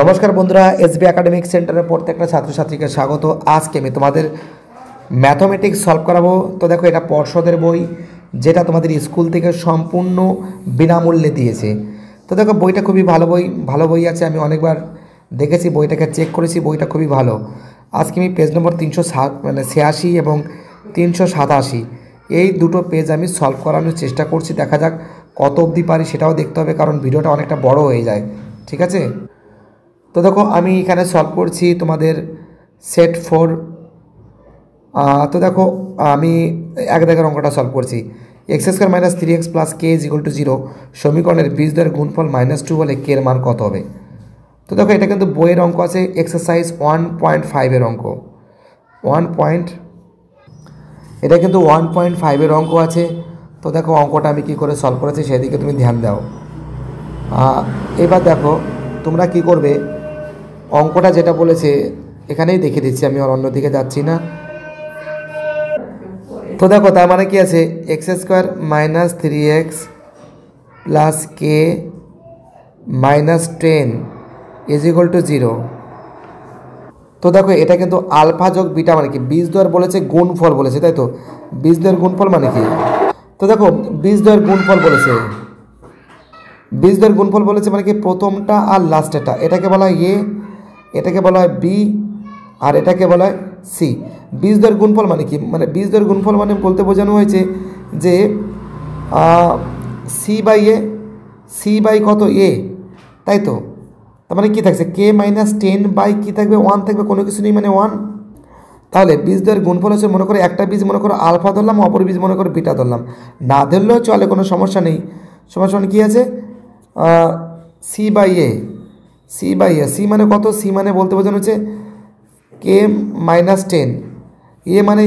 নমস্কার বন্ধুরা SB academic একটা প্রত্যেকটা ছাত্রছাত্রীকে স্বাগত আজকে আমি তোমাদের ম্যাথমেটিক্স সলভ করাবো তো দেখো এটা পর্ষদের বই যেটা তোমাদের স্কুল থেকে সম্পূর্ণ বিনামূল্যে দিয়েছে তো দেখো বইটা খুবই ভালো বই ভালো বই আছে আমি অনেকবার দেখেছি বইটাকে চেক করেছি বইটা খুবই ভালো আজকে আমি পেজ নম্বর তিনশো মানে ছিয়াশি এবং তিনশো সাতাশি এই দুটো পেজ আমি সলভ করানোর চেষ্টা করছি দেখা যাক কত অবধি পারি সেটাও দেখতে হবে কারণ ভিডিওটা অনেকটা বড় হয়ে যায় ঠিক আছে তো দেখো আমি এখানে সলভ করছি তোমাদের সেট ফোর তো দেখো আমি এক দেখার অঙ্কটা সলভ করছি X square minus three X plus K is equal to zero সমীকরণের বীজদের গুণফল মাইনাস টু হলে কে এর মান কত হবে তো দেখো এটা কিন্তু বইয়ের অঙ্ক আছে এক্সারসাইজ ওয়ান পয়েন্ট ফাইভের অঙ্ক ওয়ান পয়েন্ট এটা কিন্তু ওয়ান পয়েন্ট ফাইভের অঙ্ক আছে তো দেখো অঙ্কটা আমি কী করে সলভ করেছি সেদিকে তুমি ধ্যান দাও এবার দেখো তোমরা কি করবে অঙ্কটা যেটা বলেছে এখানেই দেখে দিচ্ছি আমি আর অন্যদিকে যাচ্ছি না তো দেখো তার মানে কি আছে X square minus three X plus K minus ten is equal to zero তো দেখো এটা কিন্তু আলফা যোগ বিটা মানে কি বীজদ্বয়ের বলেছে গুণফল বলেছে তাই তো বীজদ্বয়ের গুণফল মানে কি তো দেখো বীজদ্বয়ের গুণফল বলেছে বীজদ্বয়ের গুণফল বলেছে মানে কি প্রথমটা আর লাস্টেরটা এটাকে বলা হয় এ এটাকে বলা হয় বি আর এটাকে বলা হয় সি দর গুণফল মানে কি মানে দর গুণফল মানে বলতে বোঝানো হয়েছে যে C by A C by কত এ তাই তো তার মানে কী থাকছে কে মাইনাস টেন বাই কী থাকবে ওয়ান থাকবে কোনো কিছু নেই মানে ওয়ান তাহলে দর গুণফল হচ্ছে মনে করো একটা বীজ মনে করো আলফা ধরলাম অপর বীজ মনে করো বিটা ধরলাম না ধরলেও চলে কোনো সমস্যা নেই সমস্যা সমান কী আছে C by A C by A C মানে কত সি মানে বলতে বোঝানো হচ্ছে কে মাইনাস টেন এ মানে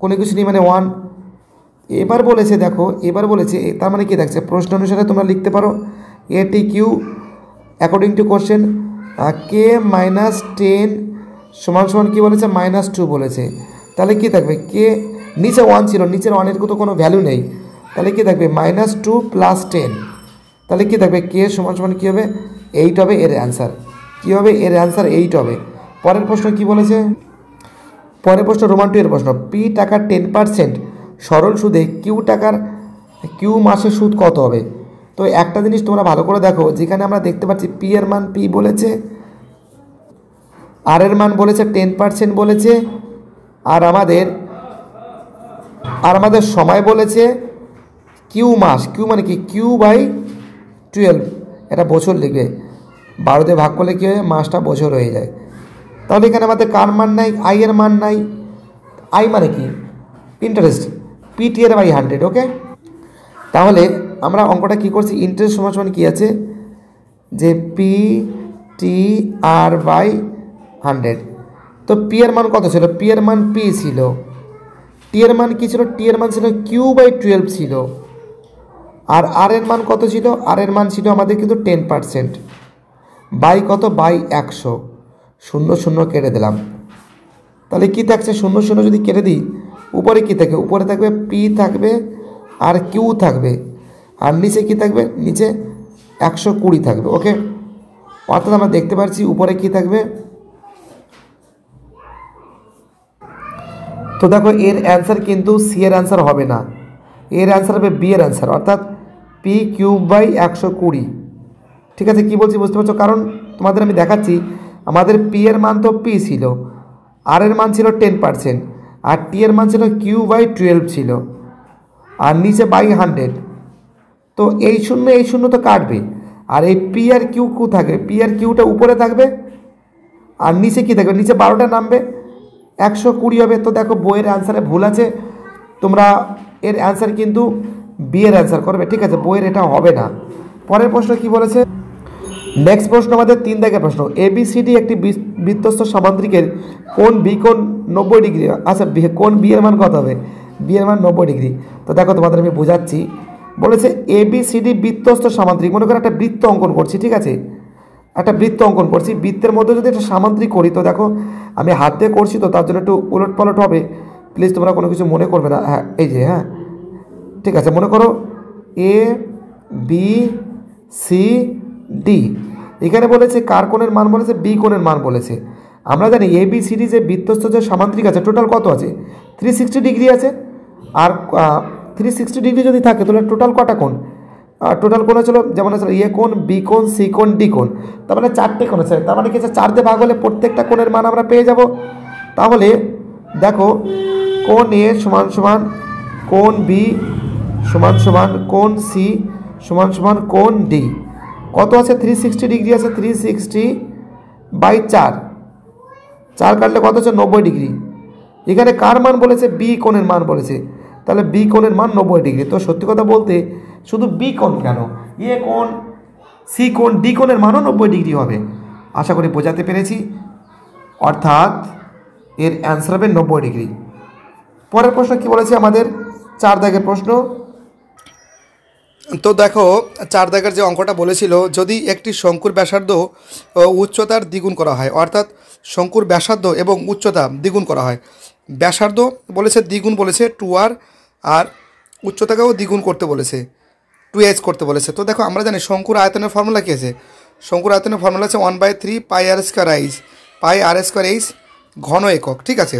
কোনো কিছু নেই মানে ওয়ান এবার বলেছে দেখো এবার বলেছে তার মানে কি দেখছে প্রশ্ন অনুসারে তোমরা লিখতে পারো এটি Q according to question K minus ten সমান সমান কী বলেছে মাইনাস টু বলেছে তাহলে কি থাকবে কে নিচে ওয়ান ছিল নিচের ওয়ানের তো কোনো ভ্যালু নেই তাহলে কি থাকবে মাইনাস টু প্লাস টেন তাহলে কী থাকবে কে সমান সমান কী হবে এইট হবে এর অ্যান্সার কী হবে এর অ্যান্সার এইট হবে পরের প্রশ্ন কি বলেছে পরের প্রশ্ন রোমান টু এর প্রশ্ন পি টাকার টেন পার্সেন্ট সরল সুদে কিউ টাকার কিউ মাসের সুদ কত হবে তো একটা জিনিস তোমরা ভালো করে দেখো যেখানে আমরা দেখতে পাচ্ছি পি এর মান পি বলেছে আর এর মান বলেছে টেন পার্সেন্ট বলেছে আর আমাদের আর আমাদের সময় বলেছে কিউ মাস কিউ মানে কি কিউ বাই টুয়েলভ এটা বছর লিখবে বারোতে ভাগ করলে কী হয় মাসটা বছর হয়ে যায় তাহলে এখানে আমাদের কার মান নাই আই এর মান নাই আই মানে কি ইন্টারেস্ট টি এর বাই হান্ড্রেড ওকে তাহলে আমরা অঙ্কটা কি করছি ইন্টারেস্ট সমান সমান কী আছে যে P T R by hundred তো পি এর মান কত ছিল পি এর মান পি ছিল টি এর মান কী ছিল টি এর মান ছিল কিউ বাই টুয়েলভ ছিল আর আর এর মান কত ছিল আর এর মান ছিল আমাদের কিন্তু টেন পার্সেন্ট বাই কত বাই একশো শূন্য শূন্য কেটে দিলাম তাহলে কি থাকছে শূন্য শূন্য যদি কেটে দিই উপরে কি থাকে উপরে থাকবে পি থাকবে আর কিউ থাকবে আর নিচে কি থাকবে নিচে একশো কুড়ি থাকবে ওকে অর্থাৎ আমরা দেখতে পাচ্ছি উপরে কি থাকবে তো দেখো এর অ্যান্সার কিন্তু সি এর অ্যান্সার হবে না এর অ্যান্সার হবে বি এর অ্যান্সার অর্থাৎ পি কিউব বাই একশো কুড়ি ঠিক আছে কি বলছি বুঝতে পারছো কারণ তোমাদের আমি দেখাচ্ছি আমাদের পি এর মান তো পি ছিল আর এর মান ছিল টেন পার্সেন্ট আর টি এর মান ছিল কিউ বাই টুয়েলভ ছিল আর নিচে বাই হান্ড্রেড তো এই শূন্য এই শূন্য তো কাটবে আর এই পি আর কিউ কু থাকবে পি আর কিউটা উপরে থাকবে আর নিচে কী থাকবে নিচে বারোটা নামবে একশো কুড়ি হবে তো দেখো বইয়ের অ্যান্সারে ভুল আছে তোমরা এর অ্যান্সার কিন্তু বিয়ের অ্যান্সার করবে ঠিক আছে বইয়ের এটা হবে না পরের প্রশ্ন কি বলেছে নেক্সট প্রশ্ন আমাদের তিন দেখা প্রশ্ন এবিসিডি একটি বৃত্তস্থ সামান্ত্রিকের কোন বি কোন নব্বই ডিগ্রি আচ্ছা কোন বি এর মান কত হবে বি এর মান নব্বই ডিগ্রি তো দেখো তোমাদের আমি বোঝাচ্ছি বলেছে এবিসিডি বৃত্তস্থ সামান্ত্রিক মনে করো একটা বৃত্ত অঙ্কন করছি ঠিক আছে একটা বৃত্ত অঙ্কন করছি বৃত্তের মধ্যে যদি একটা সামান্তরিক করি তো দেখো আমি হাত দিয়ে করছি তো তার জন্য একটু উলট পালট হবে প্লিজ তোমরা কোনো কিছু মনে করবে না হ্যাঁ এই যে হ্যাঁ ঠিক আছে মনে করো এ বি সি ডি এখানে বলেছে কার কোণের মান বলেছে বি কোণের মান বলেছে আমরা জানি এ বি সিডি যে বৃত্তস্থ যে সামান্তরিক আছে টোটাল কত আছে থ্রি সিক্সটি ডিগ্রি আছে আর থ্রি সিক্সটি ডিগ্রি যদি থাকে তাহলে টোটাল কটা কোণ টোটাল কোণ হচ্ছিল যেমন হচ্ছে এ কোণ বি কোণ সি কোণ ডি কোণ তার মানে চারটে কোণ আছে তার মানে কি আছে চারটে ভাগ হলে প্রত্যেকটা কোণের মান আমরা পেয়ে যাব তাহলে দেখো কোণ এ সমান সমান কোণ বি সমান সমান কোণ সি সমান সমান কোণ ডি কত আছে থ্রি সিক্সটি ডিগ্রি আছে থ্রি সিক্সটি বাই চার চার কাটলে কত হচ্ছে নব্বই ডিগ্রি এখানে কার মান বলেছে বি কোণের মান বলেছে তাহলে বি কোণের মান নব্বই ডিগ্রি তো সত্যি কথা বলতে শুধু বি কোণ কেন এ কোণ সি কোণ ডি কোণের মানও নব্বই ডিগ্রি হবে আশা করি বোঝাতে পেরেছি অর্থাৎ এর অ্যান্সার হবে নব্বই ডিগ্রি পরের প্রশ্ন কি বলেছে আমাদের চার দাগের প্রশ্ন তো দেখো চার দাগের যে অঙ্কটা বলেছিল যদি একটি শঙ্কুর ব্যাসার্ধ উচ্চতার দ্বিগুণ করা হয় অর্থাৎ শঙ্কুর ব্যাসার্ধ এবং উচ্চতা দ্বিগুণ করা হয় ব্যাসার্ধ বলেছে দ্বিগুণ বলেছে টু আর আর উচ্চতাকেও দ্বিগুণ করতে বলেছে টু এইচ করতে বলেছে তো দেখো আমরা জানি শঙ্কুর আয়তনের ফর্মুলা কী আছে শঙ্কুর আয়তনের ফর্মুলা আছে one by three pi R square H pi R square H ঘন একক ঠিক আছে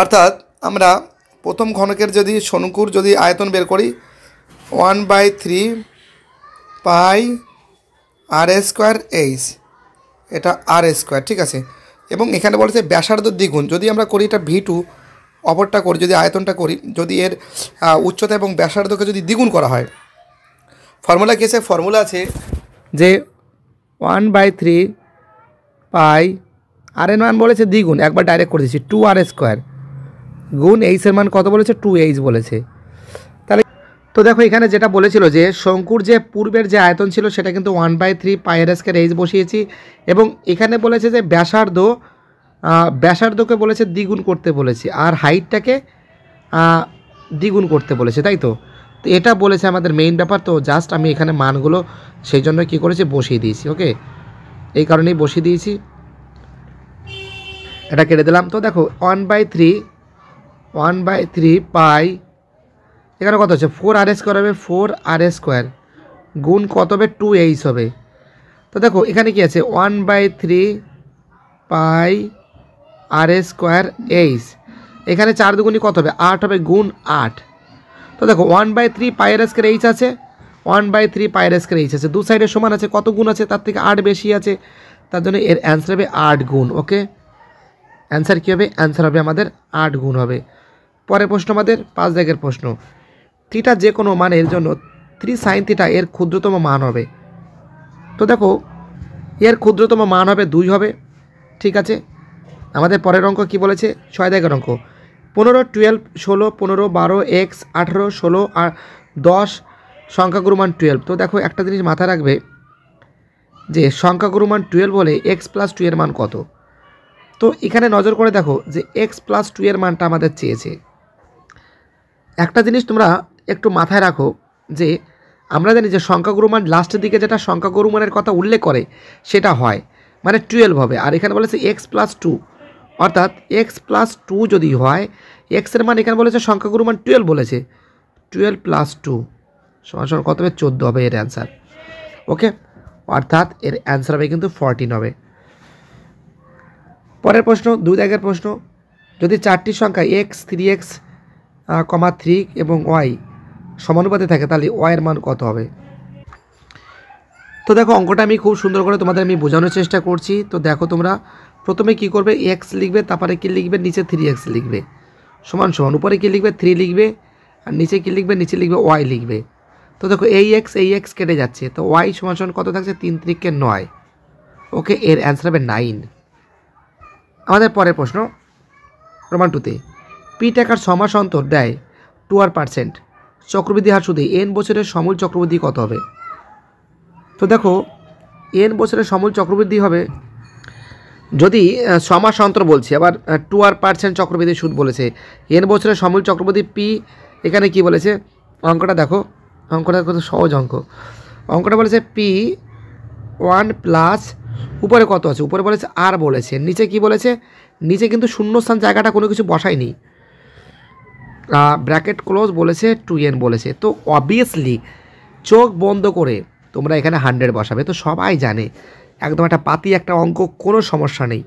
অর্থাৎ আমরা প্রথম ঘনকের যদি শঙ্কুর যদি আয়তন বের করি one by three pi R square H এটা আর স্কোয়ার ঠিক আছে এবং এখানে বলেছে ব্যাসার্ধ দ্বিগুণ যদি আমরা করি এটা ভি টু অপরটা করি যদি আয়তনটা করি যদি এর উচ্চতা এবং ব্যাসার্ধকে যদি দ্বিগুণ করা হয় ফর্মুলা কি আছে ফর্মুলা আছে যে one by three pi R N one বলেছে দ্বিগুণ একবার ডাইরেক্ট করে দিচ্ছি টু আর স্কোয়ার গুণ এইচের মান কত বলেছে টু এইচ বলেছে তাহলে তো দেখো এখানে যেটা বলেছিল যে শঙ্কুর যে পূর্বের যে আয়তন ছিল সেটা কিন্তু ওয়ান বাই থ্রি পায়ের স্কের এইচ বসিয়েছি এবং এখানে বলেছে যে ব্যাসার্ধ ব্যাসার্ধকে বলেছে দ্বিগুণ করতে বলেছি আর হাইটটাকে দ্বিগুণ করতে বলেছে তাই তো তো এটা বলেছে আমাদের মেইন ব্যাপার তো জাস্ট আমি এখানে মানগুলো সেই জন্য কী করেছি বসিয়ে দিয়েছি ওকে এই কারণেই বসিয়ে দিয়েছি এটা কেটে দিলাম তো দেখো one by three one by three pi এখানে কত হচ্ছে ফোর আর স্কোয়ার হবে ফোর আর স্কোয়ার গুণ কত হবে টু এইচ হবে তো দেখো এখানে কি আছে one by three pi R square H এখানে চার দুগুণি কত হবে আট হবে গুণ আট তো দেখো ওয়ান বাই থ্রি পায়ের স্কোয়ার এইচ আছে ওয়ান বাই থ্রি পায়ের স্কোয়ার এইচ আছে দু সাইডে সমান আছে কত গুণ আছে তার থেকে আট বেশি আছে তার জন্য এর অ্যান্সার হবে আট গুণ ওকে অ্যান্সার কী হবে অ্যান্সার হবে আমাদের আট গুণ হবে পরে প্রশ্ন আমাদের পাঁচ দাগের প্রশ্ন থিটা যে কোনো মানের জন্য থ্রি সাইন থিটা এর ক্ষুদ্রতম মান হবে তো দেখো এর ক্ষুদ্রতম মান হবে দুই হবে ঠিক আছে আমাদের পরের অঙ্ক কি বলেছে ছয় দাগের অঙ্ক পনেরো টুয়েলভ ষোলো পনেরো বারো এক্স আঠেরো ষোলো আর দশ সংখ্যাগুরুমান টুয়েলভ তো দেখো একটা জিনিস মাথায় রাখবে যে সংখ্যাগুরুমান টুয়েলভ হলে এক্স প্লাস টু এর মান কত তো এখানে নজর করে দেখো যে এক্স প্লাস টু এর মানটা আমাদের চেয়েছে একটা জিনিস তোমরা একটু মাথায় রাখো যে আমরা জানি যে গুরুমান লাস্টের দিকে যেটা গুরুমানের কথা উল্লেখ করে সেটা হয় মানে টুয়েলভ হবে আর এখানে বলেছে এক্স প্লাস টু অর্থাৎ এক্স প্লাস টু যদি হয় এক্সের মান এখানে বলেছে সংখ্যাগুরু মান টুয়েলভ বলেছে টুয়েলভ প্লাস টু সমান সমান কত হবে চোদ্দো হবে এর অ্যান্সার ওকে অর্থাৎ এর অ্যান্সার হবে কিন্তু ফরটিন হবে পরের প্রশ্ন দুই দাগের প্রশ্ন যদি চারটি সংখ্যা X three X comma three এবং ওয়াই সমানুপাতে থাকে তাহলে ওয়াইয়ের মান কত হবে তো দেখো অঙ্কটা আমি খুব সুন্দর করে তোমাদের আমি বোঝানোর চেষ্টা করছি তো দেখো তোমরা প্রথমে কি করবে এক্স লিখবে তারপরে কি লিখবে নিচে থ্রি এক্স লিখবে সমান সমান উপরে কী লিখবে থ্রি লিখবে আর নিচে কি লিখবে নিচে লিখবে ওয়াই লিখবে তো দেখো এই এক্স এই এক্স কেটে যাচ্ছে তো ওয়াই সমান সমান কত থাকছে তিন ত্রিককে নয় ওকে এর অ্যান্সার হবে নাইন আমাদের পরের প্রশ্ন রোমান টুতে পি টাকার ছমাস অন্তর দেয় টু আর পার্সেন্ট চক্রবৃদ্ধি হার সুদে এন বছরের সমূল চক্রবৃদ্ধি কত হবে তো দেখো এন বছরের সমূল চক্রবৃদ্ধি হবে যদি ছমাস অন্তর বলছি আবার টু আর পার্সেন্ট চক্রবৃদ্ধি সুদ বলেছে এন বছরের সমূল চক্রবৃদ্ধি পি এখানে কি বলেছে অঙ্কটা দেখো অঙ্কটা কত সহজ অঙ্ক অঙ্কটা বলেছে পি ওয়ান প্লাস উপরে কত আছে উপরে বলেছে আর বলেছে নিচে কি বলেছে নিচে কিন্তু শূন্যস্থান জায়গাটা কোনো কিছু বসায়নি ব্র্যাকেট ক্লোজ বলেছে টু এন বলেছে তো অবভিয়াসলি চোখ বন্ধ করে তোমরা এখানে হান্ড্রেড বসাবে তো সবাই জানে একদম একটা পাতি একটা অঙ্ক কোনো সমস্যা নেই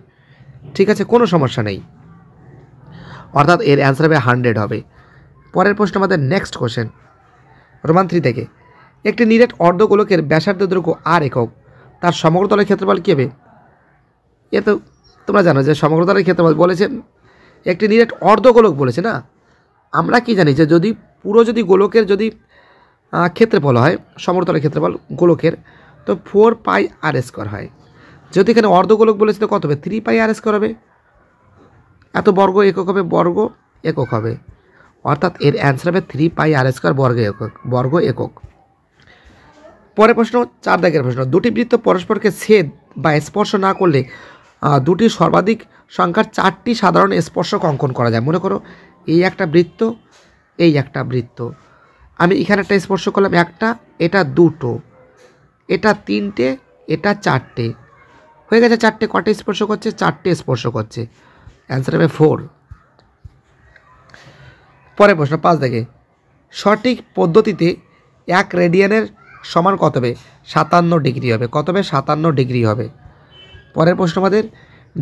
ঠিক আছে কোনো সমস্যা নেই অর্থাৎ এর অ্যান্সার হবে হান্ড্রেড হবে পরের প্রশ্ন আমাদের নেক্সট কোশ্চেন রোমান থ্রি থেকে একটি নিরেট অর্ধগোলকের ব্যাসার্ধ দৈর্ঘ্য আর একক তার সমগ্রতলের ক্ষেত্রফল কী হবে এ তো তোমরা জানো যে সমগ্রতলের ক্ষেত্রফল বলেছে একটি নিরেট অর্ধগোলক বলেছে না আমরা কি জানি যে যদি পুরো যদি গোলকের যদি ক্ষেত্রে বলা হয় ক্ষেত্রে বল গোলকের তো ফোর পাই আর স্কোয়ার হয় যদি এখানে অর্ধগোলক বলেছে তো কত হবে থ্রি পাই আর স্কোয়ার হবে এত বর্গ একক হবে বর্গ একক হবে অর্থাৎ এর অ্যান্সার হবে থ্রি পাই আর স্কোয়ার বর্গ একক বর্গ একক পরের প্রশ্ন চার দাগের প্রশ্ন দুটি বৃত্ত পরস্পরকে ছেদ বা স্পর্শ না করলে দুটি সর্বাধিক সংখ্যার চারটি সাধারণ স্পর্শক অঙ্কন করা যায় মনে করো এই একটা বৃত্ত এই একটা বৃত্ত আমি এখানে একটা স্পর্শ করলাম একটা এটা দুটো এটা তিনটে এটা চারটে হয়ে গেছে চারটে কটা স্পর্শ করছে চারটে স্পর্শ করছে অ্যান্সার হবে ফোর পরের প্রশ্ন পাঁচ দেখে সঠিক পদ্ধতিতে এক রেডিয়ানের সমান কত হবে সাতান্ন ডিগ্রি হবে কত হবে সাতান্ন ডিগ্রি হবে পরের প্রশ্ন আমাদের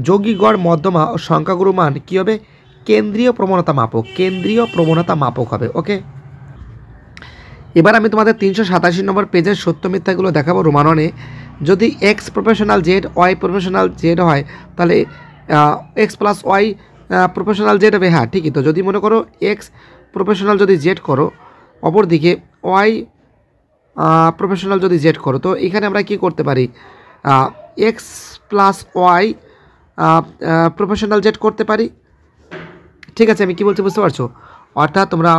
যোগীগড় মধ্যমা ও সংখ্যাগুরু মান কী হবে কেন্দ্রীয় প্রবণতা মাপক কেন্দ্রীয় প্রবণতা মাপক হবে ওকে এবার আমি তোমাদের তিনশো সাতাশি নম্বর পেজের সত্য মিথ্যাগুলো দেখাবো রোমাননে যদি X proportional Z Y proportional Z হয় তাহলে X plus Y proportional Z হবে হ্যাঁ ঠিকই তো যদি মনে করো এক্স প্রফেশনাল যদি জেড করো অপরদিকে ওয়াই প্রফেশনাল যদি জেড করো তো এখানে আমরা কি করতে পারি X plus Y proportional Z করতে পারি ঠিক আছে আমি কি বলছি বুঝতে পারছো অর্থাৎ তোমরা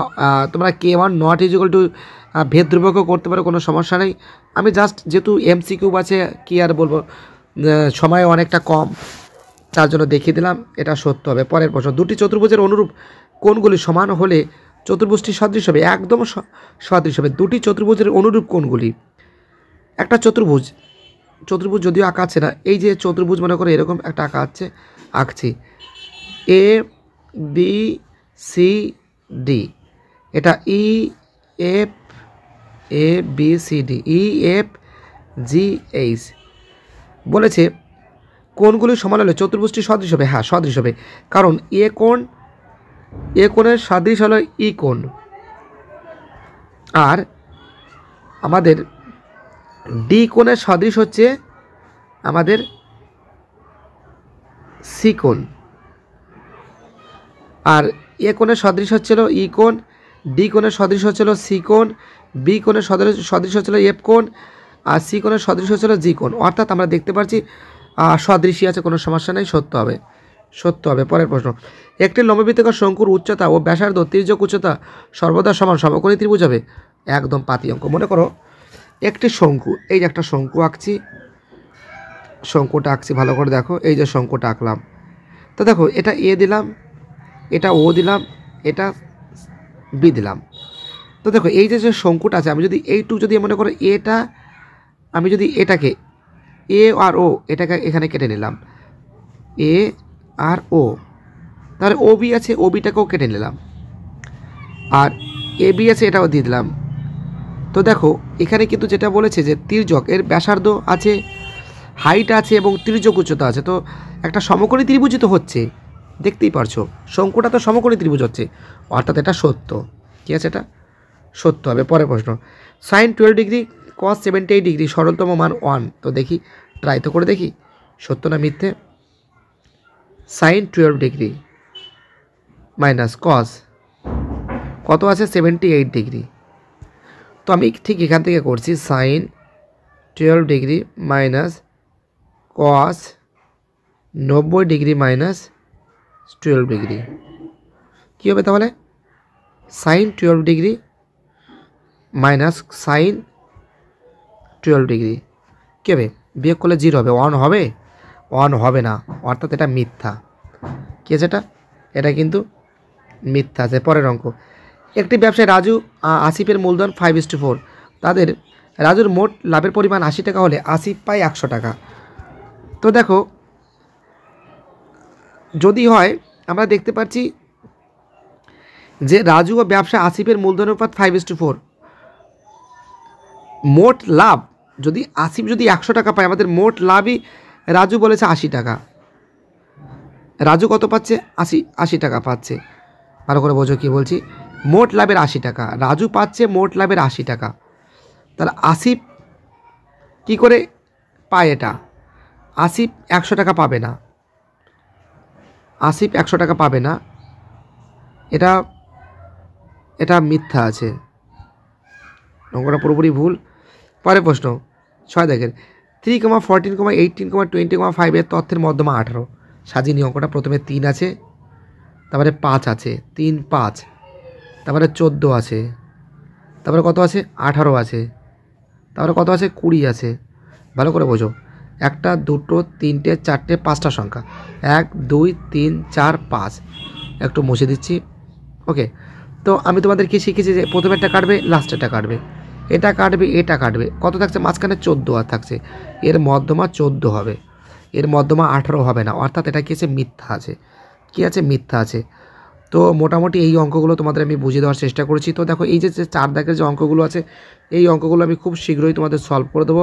তোমরা K one not equal to ভেদ করতে পারো কোনো সমস্যা নেই আমি জাস্ট যেহেতু এমসি কিউব আছে কী আর বলবো সময় অনেকটা কম তার জন্য দেখিয়ে দিলাম এটা সত্য হবে পরের প্রশ্ন দুটি চতুর্ভুজের অনুরূপ কোনগুলি সমান হলে চতুর্ভুজটি সদৃশ হবে একদম সদৃশ হবে দুটি চতুর্ভুজের অনুরূপ কোনগুলি একটা চতুর্ভুজ চতুর্ভুজ যদিও আঁকা আছে না এই যে চতুর্ভুজ মনে করো এরকম একটা আঁকা আছে আঁকছি এ বি সি ডি এটা E F A B C D E F G H বলেছে কোনগুলি সমান হলে চতুর্ভুষ্টি সদৃশ হবে হ্যাঁ সদৃশ হবে কারণ এ কোণ এ কোণের সদৃশ হলো ই e কোণ আর আমাদের ডি কোণের সদৃশ হচ্ছে আমাদের সিকোণ আর এ কোণের সদৃশ হচ্ছিল ই কোণ ডি কোণের সদৃশ হচ্ছিল সি কোণ বি কোণের সদৃশ সদৃশ হচ্ছিল এফ কোণ আর সি কোণের সদৃশ হচ্ছিল জি কোণ অর্থাৎ আমরা দেখতে পাচ্ছি সদৃশই আছে কোনো সমস্যা নেই সত্য হবে সত্য হবে পরের প্রশ্ন একটি লম্ববৃত্তাকার শঙ্কুর উচ্চতা ও ব্যাসার্ধ তির্যক উচ্চতা সর্বদা সমান সমকোণী ত্রিভুজ হবে একদম পাতি অঙ্ক মনে করো একটি শঙ্কু এই যে একটা শঙ্কু আঁকছি শঙ্কুটা আঁকছি ভালো করে দেখো এই যে শঙ্কুটা আঁকলাম তো দেখো এটা এ দিলাম এটা ও দিলাম এটা বি দিলাম তো দেখো এই যে যে সংকুট আছে আমি যদি এইটুকু যদি মনে করো এটা আমি যদি এটাকে এ আর ও এটাকে এখানে কেটে নিলাম এ আর ও তাহলে ও বি আছে ও বিটাকেও কেটে নিলাম আর এ বি আছে এটাও দিয়ে দিলাম তো দেখো এখানে কিন্তু যেটা বলেছে যে তির্যক এর ব্যাসার্ধ আছে হাইট আছে এবং তির্যক উচ্চতা আছে তো একটা সমকোণী ত্রিভুজিত হচ্ছে দেখতেই পারছো শঙ্কুটা তো সমকোণী ত্রিভুজ হচ্ছে অর্থাৎ এটা সত্য ঠিক আছে এটা সত্য হবে পরের প্রশ্ন sine twelve degree cos seventy eight degree সরলতম মান ওয়ান তো দেখি ট্রাই তো করে দেখি সত্য না মিথ্যে sine twelve degree minus cos কত আছে সেভেন্টি এইট ডিগ্রি তো আমি ঠিক এখান থেকে করছি sine twelve degree minus cos নব্বই ডিগ্রি মাইনাস টুয়েলভ ডিগ্রি কী হবে তাহলে sine twelve degree minus sine twelve degree কী হবে বিয়োগ করলে জিরো হবে ওয়ান হবে ওয়ান হবে না অর্থাৎ এটা মিথ্যা কী আছে এটা এটা কিন্তু মিথ্যা আছে পরের অঙ্ক একটি ব্যবসায় রাজু আসিফের মূলধন ফাইভ ইস টু ফোর তাদের রাজুর মোট লাভের পরিমাণ আশি টাকা হলে আসিফ পায় একশো টাকা তো দেখো যদি হয় আমরা দেখতে পাচ্ছি যে রাজু ও ব্যবসা আসিফের মূলধন অনুপাত ফাইভ ইস টু ফোর মোট লাভ যদি আসিফ যদি একশো টাকা পায় আমাদের মোট লাভই রাজু বলেছে আশি টাকা রাজু কত পাচ্ছে আশি আশি টাকা পাচ্ছে ভালো করে বোঝো কী বলছি মোট লাভের আশি টাকা রাজু পাচ্ছে মোট লাভের আশি টাকা তাহলে আসিফ কি করে পায় এটা আসিফ একশো টাকা পাবে না আসিফ একশো টাকা পাবে না এটা এটা মিথ্যা আছে অঙ্কটা পুরোপুরি ভুল পরে প্রশ্ন ছয় দেখেন three comma fourteen comma eighteen comma twenty comma ফাইভের তথ্যের মধ্যমা আঠারো সাজিনী অঙ্কটা প্রথমে তিন আছে তারপরে পাঁচ আছে তিন পাঁচ তারপরে চোদ্দো আছে তারপরে কত আছে আঠারো আছে তারপরে কত আছে কুড়ি আছে ভালো করে বোঝো একটা দুটো তিনটে চারটে পাঁচটা সংখ্যা এক দুই তিন চার পাঁচ একটু মুছে দিচ্ছি ওকে তো আমি তোমাদের কি শিখেছি যে প্রথমেরটা কাটবে লাস্টেরটা কাটবে এটা কাটবে এটা কাটবে কত থাকছে মাঝখানে চোদ্দো আর থাকছে এর মধ্যমা চোদ্দো হবে এর মধ্যমা আঠারো হবে না অর্থাৎ এটা কী আছে মিথ্যা আছে কি আছে মিথ্যা আছে তো মোটামুটি এই অঙ্কগুলো তোমাদের আমি বুঝিয়ে দেওয়ার চেষ্টা করেছি তো দেখো এই যে চার দাগের যে অঙ্কগুলো আছে এই অঙ্কগুলো আমি খুব শীঘ্রই তোমাদের সলভ করে দেবো